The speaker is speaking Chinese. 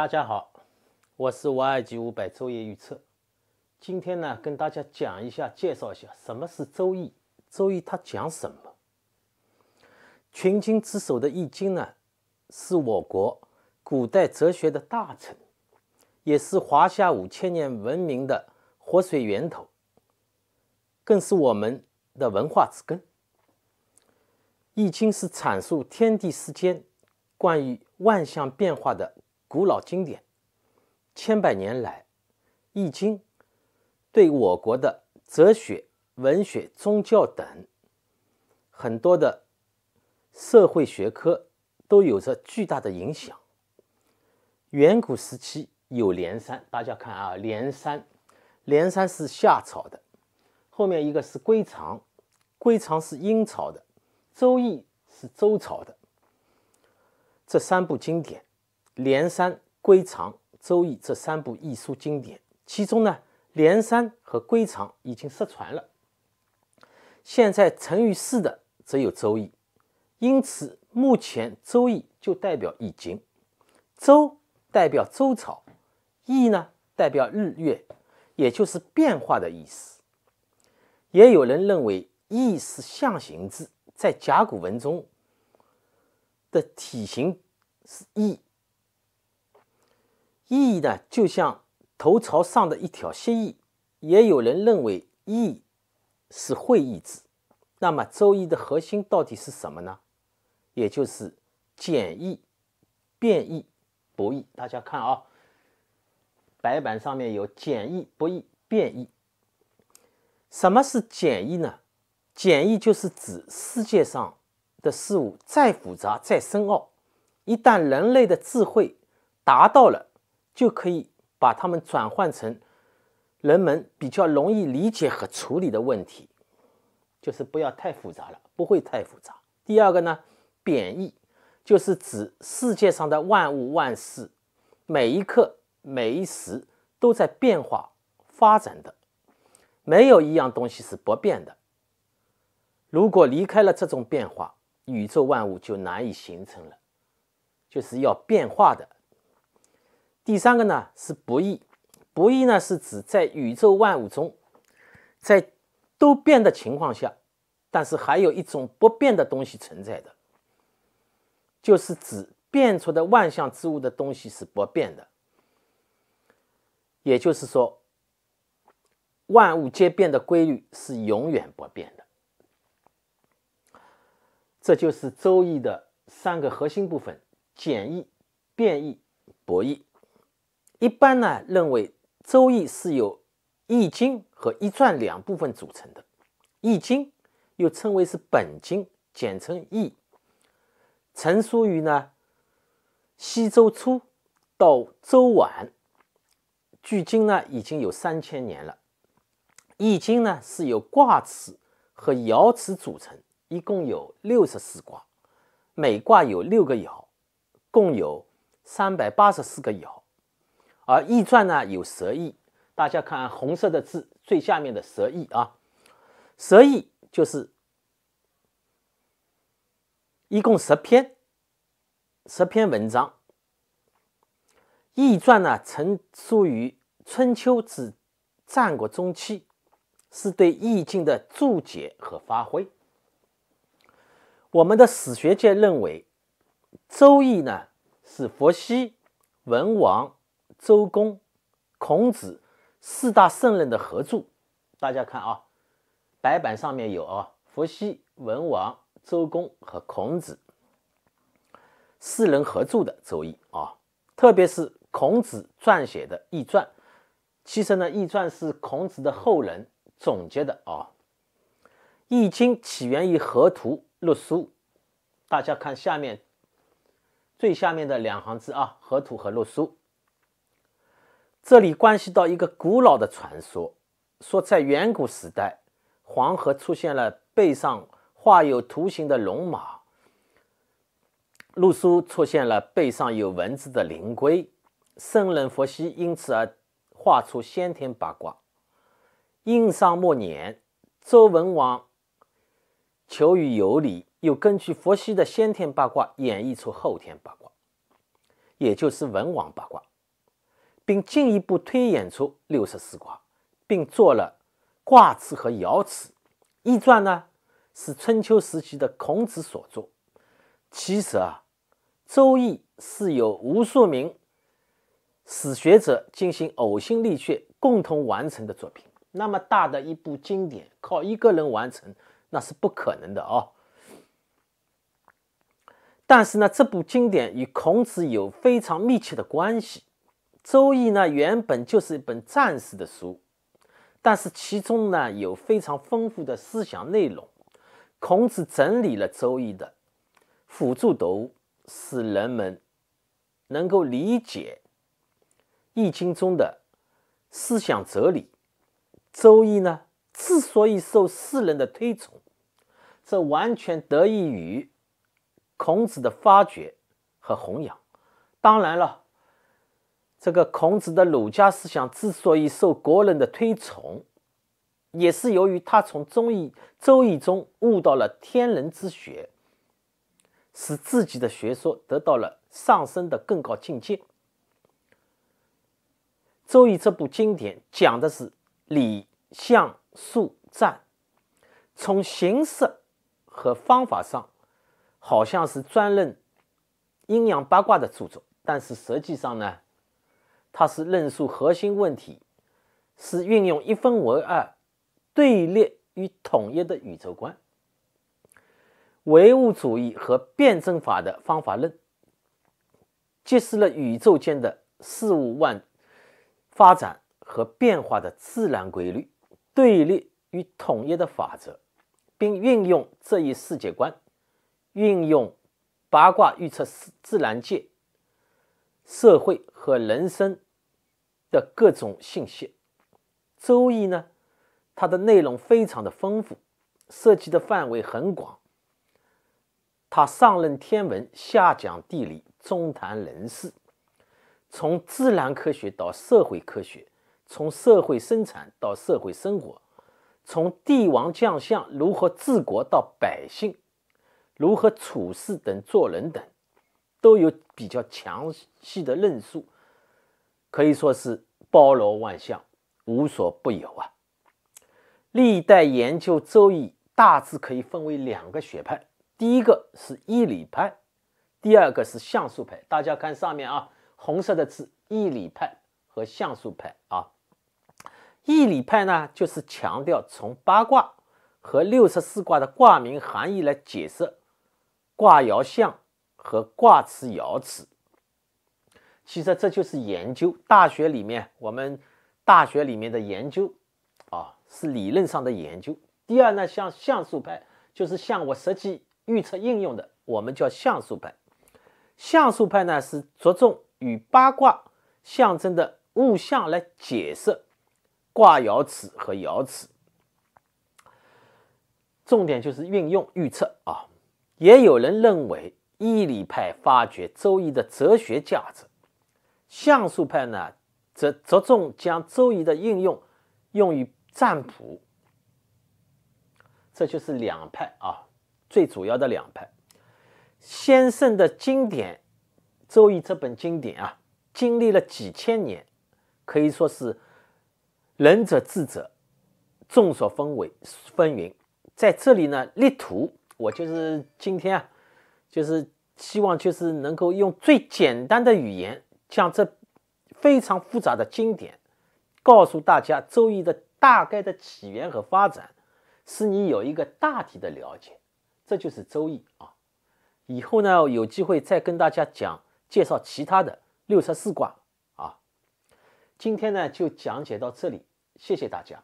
大家好，我是华尔街五百周易预测。今天呢，跟大家讲一下、介绍一下什么是周易。周易它讲什么？群经之首的《易经》呢，是我国古代哲学的大成，也是华夏五千年文明的活水源头，更是我们的文化之根。《易经》是阐述天地世间关于万象变化的。古老经典，千百年来，《易经》对我国的哲学、文学、宗教等很多的社会学科都有着巨大的影响。远古时期有连山，大家看啊，连山，连山是夏朝的；后面一个是归藏，归藏是殷朝的；《周易》是周朝的。这三部经典。连山、归藏、周易这三部易书经典，其中呢，连山和归藏已经失传了，现在存于世的只有周易。因此，目前周易就代表易经。周代表周朝，易呢代表日月，也就是变化的意思。也有人认为，易是象形字，在甲骨文中的体型是易。意义呢，就像头朝上的一条蜥蜴。也有人认为意”是会意字。那么《周易》的核心到底是什么呢？也就是简易、变易、不易。大家看啊，白板上面有简易、不易、变易。什么是简易呢？简易就是指世界上的事物再复杂再深奥，一旦人类的智慧达到了。就可以把它们转换成人们比较容易理解和处理的问题，就是不要太复杂了，不会太复杂。第二个呢，贬义就是指世界上的万物万事，每一刻每一时都在变化发展的，没有一样东西是不变的。如果离开了这种变化，宇宙万物就难以形成了，就是要变化的。第三个呢是不易，不易呢是指在宇宙万物中，在都变的情况下，但是还有一种不变的东西存在的，就是指变出的万象之物的东西是不变的，也就是说，万物皆变的规律是永远不变的。这就是《周易》的三个核心部分：简易、变易、博弈。一般呢，认为《周易》是由《易经》和《易传》两部分组成的。《易经》又称为是本经，简称“易”，成书于呢西周初到周晚，距今呢已经有三千年了。《易经》呢是由卦辞和爻辞组成，一共有六十四卦，每卦有六个爻，共有三百八十四个爻。而《易传》呢有舌意，大家看红色的字最下面的“舌意啊，“舌意就是一共十篇，十篇文章。《易传》呢成书于春秋至战国中期，是对《易经》的注解和发挥。我们的史学界认为，《周易》呢是伏羲、文王。周公、孔子四大圣人的合著，大家看啊，白板上面有啊，伏羲、文王、周公和孔子四人合著的《周易》啊，特别是孔子撰写的《易传》，其实呢，《易传》是孔子的后人总结的啊，《易经》起源于河图、洛书，大家看下面最下面的两行字啊，河图和洛书。这里关系到一个古老的传说，说在远古时代，黄河出现了背上画有图形的龙马，陆书出现了背上有文字的灵龟，圣人伏羲因此而画出先天八卦。殷商末年，周文王求于有礼，又根据伏羲的先天八卦演绎出后天八卦，也就是文王八卦。并进一步推演出六十四卦，并做了卦辞和爻辞。易传呢是春秋时期的孔子所作。其实啊，周易是由无数名史学者进行呕心沥血共同完成的作品。那么大的一部经典，靠一个人完成那是不可能的哦。但是呢，这部经典与孔子有非常密切的关系。周易呢，原本就是一本战士的书，但是其中呢有非常丰富的思想内容。孔子整理了周易的辅助读，使人们能够理解易经中的思想哲理。周易呢之所以受世人的推崇，这完全得益于孔子的发掘和弘扬。当然了。这个孔子的儒家思想之所以受国人的推崇，也是由于他从《中周易》中悟到了天人之学，使自己的学说得到了上升的更高境界。《周易》这部经典讲的是礼、相、数、占，从形式和方法上，好像是专论阴阳八卦的著作，但是实际上呢？它是论述核心问题，是运用一分为二、对立与统一的宇宙观、唯物主义和辩证法的方法论，揭示了宇宙间的事物万发展和变化的自然规律、对立与统一的法则，并运用这一世界观，运用八卦预测自然界。社会和人生的各种信息，《周易》呢，它的内容非常的丰富，涉及的范围很广。它上任天文，下讲地理，中谈人事，从自然科学到社会科学，从社会生产到社会生活，从帝王将相如何治国到百姓如何处事等做人等。都有比较详细的论述，可以说是包罗万象，无所不有啊。历代研究《周易》大致可以分为两个学派，第一个是义理派，第二个是相术派。大家看上面啊，红色的字义理派和相术派啊。义理派呢，就是强调从八卦和六十四卦的卦名含义来解释卦爻象。和卦辞、爻辞，其实这就是研究大学里面，我们大学里面的研究啊，是理论上的研究。第二呢，像像素派，就是像我实际预测应用的，我们叫像素派。像素派呢，是着重与八卦象征的物象来解释卦爻辞和爻辞，重点就是运用预测啊。也有人认为。伊理派发掘《周易》的哲学价值，象数派呢则着重将《周易》的应用用于占卜。这就是两派啊，最主要的两派。先生的经典《周易》这本经典啊，经历了几千年，可以说是仁者智者，众说纷纭。纷纭在这里呢，力图我就是今天啊，就是。希望就是能够用最简单的语言，将这非常复杂的经典告诉大家周易的大概的起源和发展，使你有一个大体的了解。这就是周易啊！以后呢，有机会再跟大家讲介绍其他的六十四卦啊。今天呢，就讲解到这里，谢谢大家。